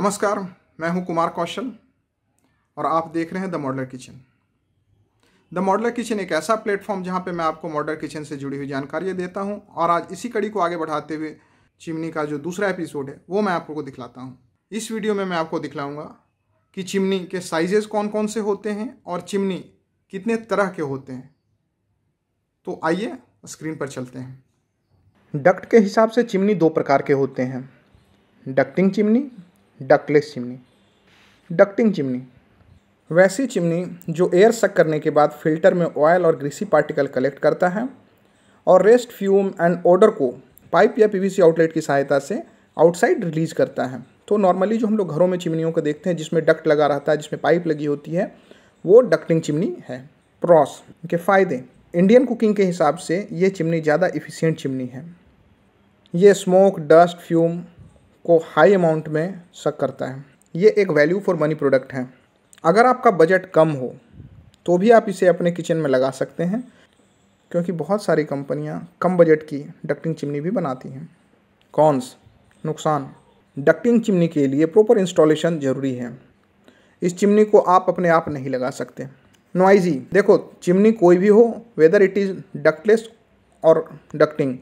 नमस्कार मैं हूं कुमार कौशल और आप देख रहे हैं the modular kitchen the modular kitchen एक ऐसा प्लेटफॉर्म जहां पे मैं आपको मॉडलर किचन से जुड़ी हुई जानकारी देता हूं और आज इसी कड़ी को आगे बढ़ाते हुए चिमनी का जो दूसरा एपिसोड है वो मैं आपको दिखलाता हूँ इस वीडियो में मैं आपको दिखलाऊँगा कि चिमनी के साइजेस कौन कौन से होते हैं और चिमनी कितने तरह के होते हैं तो आइए स्क्रीन पर चलते हैं डक्ट के हिसाब से चिमनी दो प्रकार के होते हैं ducting chimney ductless chimney ducting chimney वैसी चिमनी जो एयर सक करने के बाद फिल्टर में ऑयल और ग्रीसी पार्टिकल कलेक्ट करता है और रेस्ट फ्यूम एंड ऑर्डर को पाइप या पीवीसी आउटलेट की सहायता से आउटसाइड रिलीज करता है तो नॉर्मली जो हम लोग घरों में चिमनियों को देखते हैं जिसमें डक्ट लगा रहता है जिसमें पाइप लगी होती है वो डक्टिंग चिमनी है प्रॉस के फ़ायदे इंडियन कुकिंग के हिसाब से ये चिमनी ज़्यादा इफ़िशियंट चिमनी है ये स्मोक डस्ट फ्यूम को हाई अमाउंट में शक करता है ये एक वैल्यू फॉर मनी प्रोडक्ट है अगर आपका बजट कम हो तो भी आप इसे अपने किचन में लगा सकते हैं क्योंकि बहुत सारी कंपनियां कम बजट की डक्टिंग चिमनी भी बनाती हैं कॉन्स नुकसान डक्टिंग चिमनी के लिए प्रॉपर इंस्टॉलेशन ज़रूरी है इस चिमनी को आप अपने आप नहीं लगा सकते नॉइजी देखो चिमनी कोई भी हो वेदर इट इज़ डक्टलेस और डक्टिंग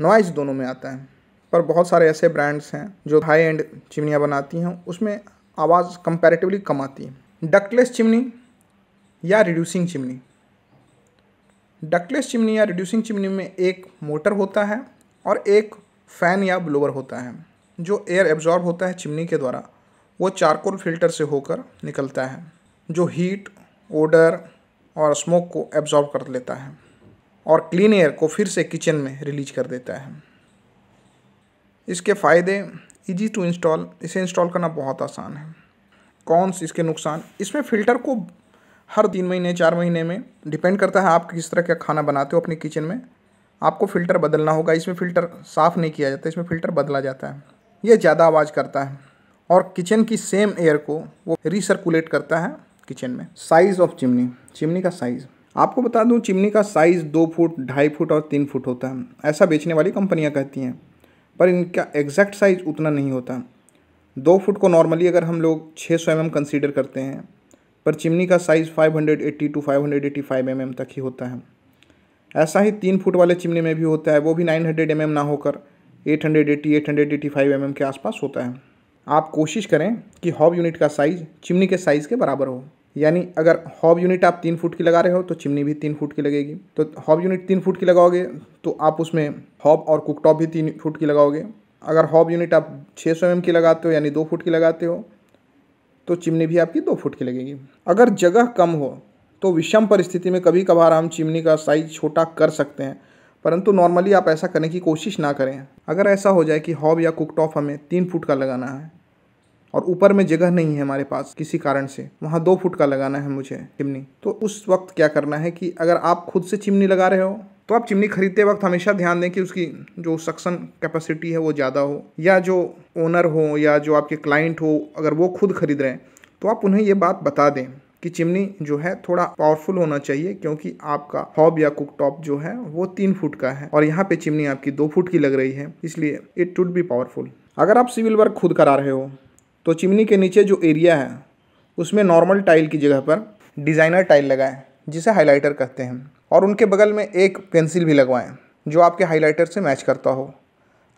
नॉइज दोनों में आता है पर बहुत सारे ऐसे ब्रांड्स हैं जो हाई एंड चिमनियाँ बनाती हैं उसमें आवाज़ कंपेरेटिवली कम आती है डकलेस चिमनी या रिड्यूसिंग चिमनी डकलेस चिमनी या रिड्यूसिंग चिमनी में एक मोटर होता है और एक फ़ैन या ब्लोअर होता है जो एयर एब्जॉर्ब होता है चिमनी के द्वारा वो चारकोल फिल्टर से होकर निकलता है जो हीट ओडर और स्मोक को एब्जॉर्ब कर लेता है और क्लीन एयर को फिर से किचन में रिलीज कर देता है इसके फ़ायदे इजी टू इंस्टॉल इसे इंस्टॉल करना बहुत आसान है से इसके नुकसान इसमें फ़िल्टर को हर तीन महीने चार महीने में डिपेंड करता है आप किस तरह का खाना बनाते हो अपने किचन में आपको फ़िल्टर बदलना होगा इसमें फ़िल्टर साफ़ नहीं किया जाता इसमें फ़िल्टर बदला जाता है ये ज़्यादा आवाज़ करता है और किचन की सेम एयर को वो रिसर्कुलेट करता है किचन में साइज़ ऑफ चिमनी चिमनी का साइज़ आपको बता दूं चिमनी का साइज़ दो फुट ढाई फुट और तीन फुट होता है ऐसा बेचने वाली कंपनियां कहती हैं पर इनका एग्जैक्ट साइज़ उतना नहीं होता दो फुट को नॉर्मली अगर हम लोग छः सौ एम कंसीडर करते हैं पर चिमनी का size 580 to five hundred eighty five M तक ही होता है ऐसा ही तीन फुट वाले चिमनी में भी होता है वो भी 900 हंड्रेड mm ना होकर 880 फाइव एम के आसपास होता है आप कोशिश करें कि हॉब यूनिट का साइज़ चिमनी के साइज़ के बराबर हो यानी अगर हॉब यूनिट आप तीन फुट की लगा रहे हो तो चिमनी भी तीन फुट की लगेगी तो हॉब यूनिट तीन फुट की लगाओगे तो आप उसमें हॉब और कुकटॉप भी तीन फुट की लगाओगे अगर हॉब यूनिट आप छः सौ एम की लगाते हो यानी दो फुट की लगाते हो तो चिमनी भी आपकी दो फुट की लगेगी अगर जगह कम हो तो विषम परिस्थिति में कभी कभार हम चिमनी का साइज छोटा कर सकते हैं परंतु नॉर्मली आप ऐसा करने की कोशिश ना करें अगर ऐसा हो जाए कि हॉब या कुकटॉप हमें तीन फुट का लगाना है और ऊपर में जगह नहीं है हमारे पास किसी कारण से वहाँ दो फुट का लगाना है मुझे चिमनी तो उस वक्त क्या करना है कि अगर आप खुद से चिमनी लगा रहे हो तो आप चिमनी खरीदते वक्त हमेशा ध्यान दें कि उसकी जो सक्सन कैपेसिटी है वो ज़्यादा हो या जो ओनर हो या जो आपके क्लाइंट हो अगर वो खुद खरीद रहे हैं तो आप उन्हें ये बात बता दें कि चिमनी जो है थोड़ा पावरफुल होना चाहिए क्योंकि आपका हॉब या कुक टॉप जो है वो तीन फुट का है और यहाँ पे चिमनी आपकी दो फुट की लग रही है इसलिए इट टुड बी पावरफुल अगर आप सिविल वर्क खुद करा रहे हो तो चिमनी के नीचे जो एरिया है उसमें नॉर्मल टाइल की जगह पर डिज़ाइनर टाइल लगाएं जिसे हाइलाइटर कहते हैं और उनके बगल में एक पेंसिल भी लगवाएं जो आपके हाइलाइटर से मैच करता हो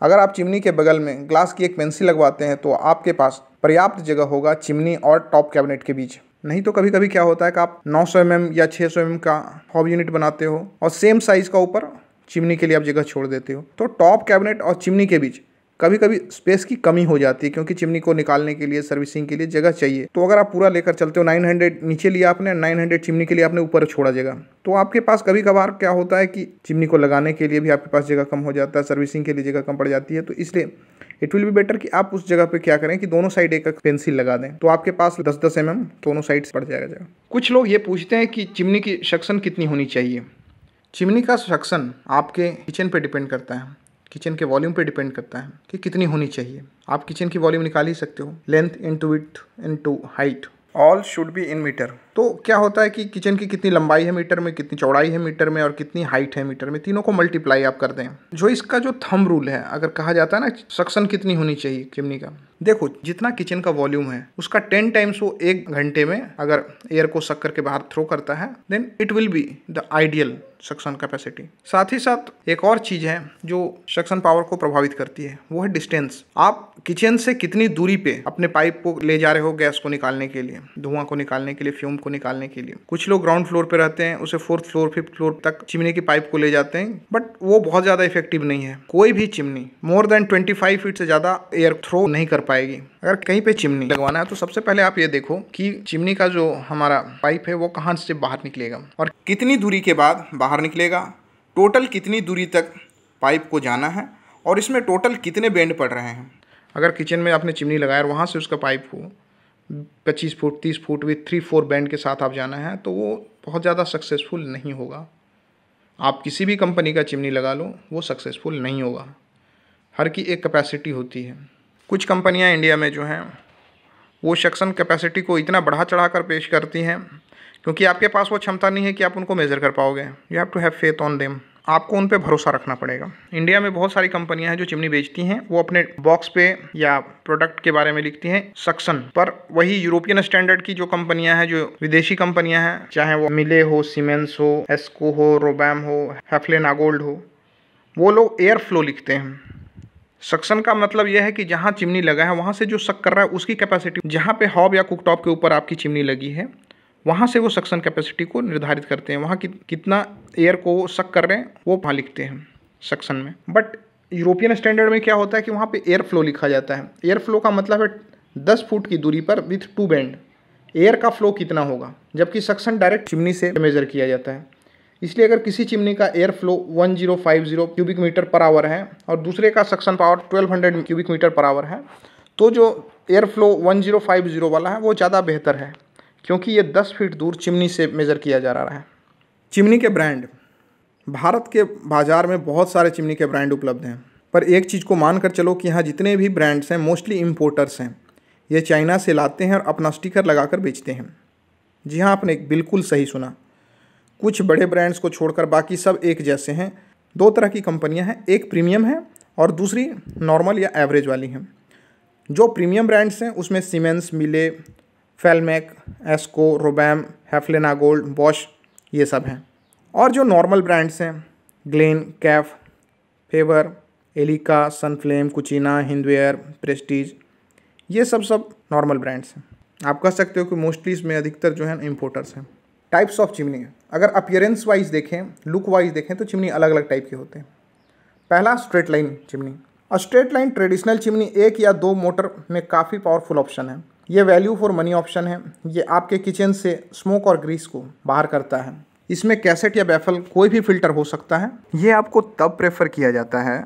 अगर आप चिमनी के बगल में ग्लास की एक पेंसिल लगवाते हैं तो आपके पास पर्याप्त जगह होगा चिमनी और टॉप कैबिनेट के बीच नहीं तो कभी कभी क्या होता है कि आप नौ सौ एम या छः सौ एम का हॉब यूनिट बनाते हो और सेम साइज़ का ऊपर चिमनी के लिए आप जगह छोड़ देते हो तो टॉप कैबिनेट और चिमनी के बीच कभी कभी स्पेस की कमी हो जाती है क्योंकि चिमनी को निकालने के लिए सर्विसिंग के लिए जगह चाहिए तो अगर आप पूरा लेकर चलते हो 900 नीचे लिया आपने 900 चिमनी के लिए आपने ऊपर छोड़ा जगह तो आपके पास कभी कभार क्या होता है कि चिमनी को लगाने के लिए भी आपके पास जगह कम हो जाता है सर्विसिंग के लिए जगह कम पड़ जाती है तो इसलिए इट विल बी बेटर कि आप उस जगह पे क्या करें कि दोनों साइड एक पेंसिल लगा दें तो आपके पास दस दस एम mm दोनों साइड पड़ जाएगा जगह कुछ लोग ये पूछते हैं कि चिमनी की सक्सन कितनी होनी चाहिए चिमनी का सक्सन आपके किचन पे डिपेंड करता है किचन के वॉल्यूम पे डिपेंड करता है कि कितनी होनी चाहिए आप किचन की वॉल्यूम निकाल ही सकते हो length into width into height all should be in metre तो क्या होता है कि किचन की कितनी लंबाई है मीटर में कितनी चौड़ाई है मीटर में और कितनी हाइट है मीटर में तीनों को मल्टीप्लाई आप कर दें जो इसका जो थम रूल है अगर कहा जाता है ना सक्सन कितनी होनी चाहिए चिमनी का देखो जितना किचन का वॉल्यूम है उसका टेन टाइम्स वो एक घंटे में अगर एयर को सक करके बाहर थ्रो करता है then it will be the ideal suction capacity साथ ही साथ एक और चीज़ है जो सक्शन पावर को प्रभावित करती है वो है डिस्टेंस आप किचन से कितनी दूरी पे अपने पाइप को ले जा रहे हो गैस को निकालने के लिए धुआं को निकालने के लिए फ्यूम को निकालने के लिए कुछ लोग ग्राउंड फ्लोर पे रहते हैं उसे फोर्थ फ्लोर फिफ्थ फ्लोर तक चिमनी की पाइप को ले जाते हैं बट वो बहुत ज़्यादा इफेक्टिव नहीं है कोई भी chimney more than twenty five feet से ज़्यादा एयर थ्रो नहीं कर पाएगी अगर कहीं पे चिमनी लगवाना है तो सबसे पहले आप ये देखो कि चिमनी का जो हमारा पाइप है वो कहाँ से बाहर निकलेगा और कितनी दूरी के बाद बाहर निकलेगा टोटल कितनी दूरी तक पाइप को जाना है और इसमें टोटल कितने बेंड पड़ रहे हैं अगर किचन में आपने चिमनी लगाया और वहाँ से उसका पाइप हो पच्चीस फुट तीस फुट विथ थ्री फोर बैंड के साथ आप जाना है तो वो बहुत ज़्यादा सक्सेसफुल नहीं होगा आप किसी भी कंपनी का चिमनी लगा लो वो सक्सेसफुल नहीं होगा हर की एक कैपेसिटी होती है कुछ कंपनियां इंडिया में जो हैं वो शक्सन कैपेसिटी को इतना बढ़ा चढ़ा कर पेश करती हैं क्योंकि आपके पास वो क्षमता नहीं है कि आप उनको मेज़र कर पाओगे you have to have faith on them आपको उन पर भरोसा रखना पड़ेगा इंडिया में बहुत सारी कंपनियां हैं जो चिमनी बेचती हैं वो अपने बॉक्स पे या प्रोडक्ट के बारे में लिखती हैं सक्सन पर वही यूरोपियन स्टैंडर्ड की जो कंपनियां हैं जो विदेशी कंपनियां हैं चाहे वो मिले हो सीमेंस हो एस्को हो रोबैम हो हैफले नागोल्ड हो वो लोग एयर फ्लो लिखते हैं सक्सन का मतलब यह है कि जहाँ चिमनी लगा है वहाँ से जो सक कर रहा है उसकी कैपेसिटी जहाँ पे हॉब या कुकटॉप के ऊपर आपकी चिमनी लगी है वहाँ से वो सक्सन कैपेसिटी को निर्धारित करते हैं वहाँ कि, कितना एयर को सक कर रहे हैं वो वहाँ लिखते हैं सक्सन में बट यूरोपियन स्टैंडर्ड में क्या होता है कि वहाँ पे एयर फ्लो लिखा जाता है एयर फ्लो का मतलब है दस फुट की दूरी पर विथ टू बैंड एयर का फ्लो कितना होगा जबकि सक्सन डायरेक्ट चिमनी से मेजर किया जाता है इसलिए अगर किसी चिमनी का air flow 1050 cubic metre per hour है और दूसरे का suction power 1200 cubic metre per hour है तो जो एयर फ्लो 1050 वाला है वो ज़्यादा बेहतर है क्योंकि ये दस फीट दूर चिमनी से मेज़र किया जा रहा है चिमनी के ब्रांड भारत के बाज़ार में बहुत सारे चिमनी के ब्रांड उपलब्ध हैं पर एक चीज़ को मान कर चलो कि यहाँ जितने भी ब्रांड्स हैं मोस्टली इम्पोर्टर्स हैं ये चाइना से लाते हैं और अपना स्टिकर लगाकर बेचते हैं जी हाँ आपने बिल्कुल सही सुना कुछ बड़े ब्रांड्स को छोड़कर बाकी सब एक जैसे हैं दो तरह की कंपनियां हैं एक प्रीमियम है और दूसरी नॉर्मल या एवरेज वाली हैं जो प्रीमियम ब्रांड्स हैं उसमें सीमेंस मिले फेलमेक एस्को रोबैम हैफलेना गोल्ड बॉश ये सब हैं और जो नॉर्मल ब्रांड्स हैं Glen Kaff Faber Elica Sunflame Kutchina Hindware Prestige ये सब सब नॉर्मल ब्रांड्स हैं आप कह सकते हो कि मोस्टली इसमें अधिकतर जो है इम्पोर्टर्स हैं टाइप्स ऑफ चिमनी अगर अपियरेंस वाइज देखें लुक वाइज देखें तो चिमनी अलग अलग टाइप के होते हैं पहला स्ट्रेट लाइन चिमनी और स्ट्रेट लाइन ट्रेडिशनल चिमनी एक या दो मोटर में काफ़ी पावरफुल ऑप्शन है ये वैल्यू फॉर मनी ऑप्शन है ये आपके किचन से स्मोक और ग्रीस को बाहर करता है इसमें कैसेट या बैफल कोई भी फिल्टर हो सकता है ये आपको तब प्रेफर किया जाता है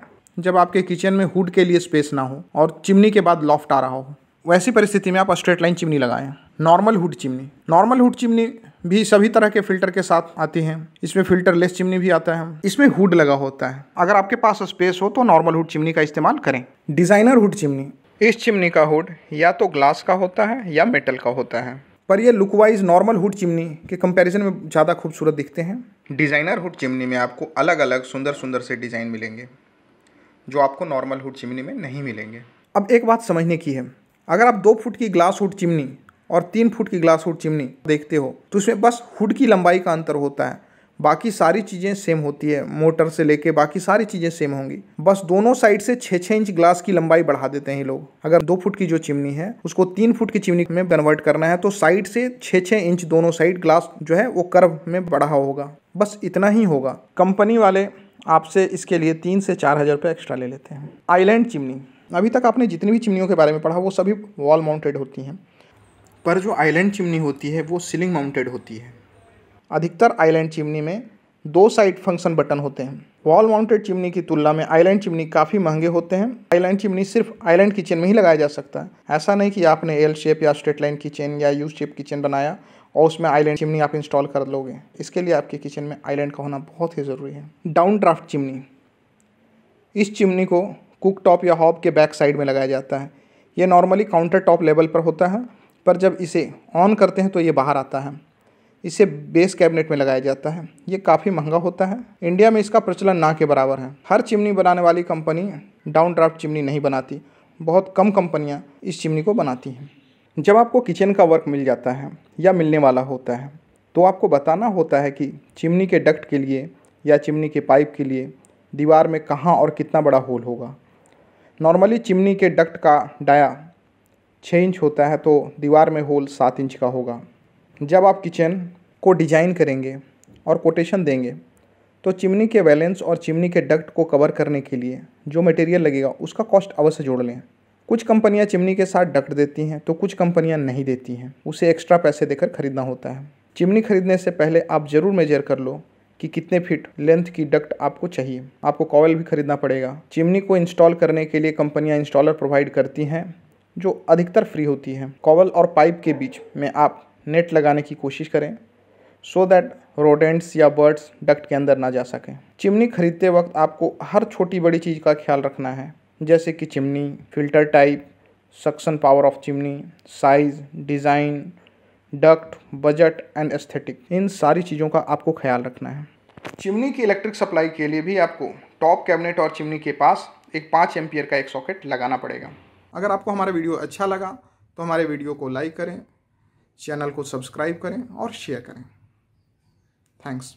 जब आपके किचन में हुड के लिए स्पेस ना हो और चिमनी के बाद लॉफ्ट आ रहा हो वैसी परिस्थिति में आप स्ट्रेट लाइन चिमनी लगाएं normal hood chimney normal hood chimney भी सभी तरह के फिल्टर के साथ आती हैं इसमें फिल्टर लेस चिमनी भी आता है इसमें हुड लगा होता है अगर आपके पास स्पेस हो तो नॉर्मल हुड चिमनी का इस्तेमाल करें डिज़ाइनर हुड चिमनी इस चिमनी का हुड या तो ग्लास का होता है या मेटल का होता है पर ये look wise normal hood chimney के कंपैरिजन में ज़्यादा खूबसूरत दिखते हैं डिज़ाइनर हुड चिमनी में आपको अलग अलग सुंदर सुंदर से डिज़ाइन मिलेंगे जो आपको नॉर्मल हुड चिमनी में नहीं मिलेंगे अब एक बात समझने की है अगर आप दो फुट की ग्लास हुड चिमनी और तीन फुट की ग्लास हुड चिमनी देखते हो तो उसमें बस हुड की लंबाई का अंतर होता है बाकी सारी चीज़ें सेम होती है मोटर से लेके बाकी सारी चीज़ें सेम होंगी बस दोनों साइड से छः छः इंच ग्लास की लंबाई बढ़ा देते हैं लोग अगर दो फुट की जो चिमनी है उसको तीन फुट की चिमनी में कन्वर्ट करना है तो साइड से छः छः इंच दोनों साइड ग्लास जो है वो कर्व में बढ़ा होगा बस इतना ही होगा कंपनी वाले आपसे इसके लिए तीन से चार हज़ार रुपये एक्स्ट्रा ले लेते हैं आइलैंड चिमनी अभी तक आपने जितनी भी चिमनियों के बारे में पढ़ा वो सभी वॉल माउंटेड होती हैं पर जो आइलैंड चिमनी होती है वो सीलिंग माउंटेड होती है अधिकतर आइलैंड चिमनी में दो साइड फंक्शन बटन होते हैं वॉल माउंटेड चिमनी की तुलना में आइलैंड चिमनी काफ़ी महंगे होते हैं आइलैंड चिमनी सिर्फ आइलैंड किचन में ही लगाया जा सकता है ऐसा नहीं कि आपने एल शेप या स्ट्रेट लाइन किचन या यू शेप किचन बनाया और उसमें आइलैंड चिमनी आप इंस्टॉल कर लोगे इसके लिए आपके किचन में आइलैंड का होना बहुत ही ज़रूरी है डाउन ड्राफ्ट चिमनी इस चिमनी को कुक टॉप या हॉब के बैक साइड में लगाया जाता है ये नॉर्मली काउंटर टॉप लेवल पर होता है पर जब इसे ऑन करते हैं तो ये बाहर आता है इसे बेस कैबिनेट में लगाया जाता है ये काफ़ी महंगा होता है इंडिया में इसका प्रचलन ना के बराबर है हर चिमनी बनाने वाली कंपनी डाउन ड्राफ्ट चिमनी नहीं बनाती बहुत कम कंपनियाँ इस चिमनी को बनाती हैं जब आपको किचन का वर्क मिल जाता है या मिलने वाला होता है तो आपको बताना होता है कि चिमनी के डक्ट के लिए या चिमनी के पाइप के लिए दीवार में कहाँ और कितना बड़ा होल होगा नॉर्मली चिमनी के डक्ट का डाया छः इंच होता है तो दीवार में होल सात इंच का होगा जब आप किचन को डिजाइन करेंगे और कोटेशन देंगे तो चिमनी के बैलेंस और चिमनी के डक्ट को कवर करने के लिए जो मटेरियल लगेगा उसका कॉस्ट अवश्य जोड़ लें कुछ कंपनियां चिमनी के साथ डक्ट देती हैं तो कुछ कंपनियां नहीं देती हैं उसे एक्स्ट्रा पैसे देकर खरीदना होता है चिमनी खरीदने से पहले आप ज़रूर मेजर कर लो कि कितने फीट लेंथ की डक्ट आपको चाहिए आपको कॉवल भी खरीदना पड़ेगा चिमनी को इंस्टॉल करने के लिए कंपनियां इंस्टॉलर प्रोवाइड करती हैं जो अधिकतर फ्री होती हैं कॉवल और पाइप के बीच में आप नेट लगाने की कोशिश करें सो दैट रोडेंट्स या बर्ड्स डक्ट के अंदर ना जा सकें चिमनी खरीदते वक्त आपको हर छोटी बड़ी चीज़ का ख्याल रखना है जैसे कि chimney filter type suction power of chimney size design duct budget and aesthetic इन सारी चीज़ों का आपको ख्याल रखना है चिमनी की इलेक्ट्रिक सप्लाई के लिए भी आपको टॉप कैबिनेट और चिमनी के पास एक पाँच एम्पियर का एक सॉकेट लगाना पड़ेगा अगर आपको हमारा वीडियो अच्छा लगा तो हमारे वीडियो को लाइक करें चैनल को सब्सक्राइब करें और शेयर करें थैंक्स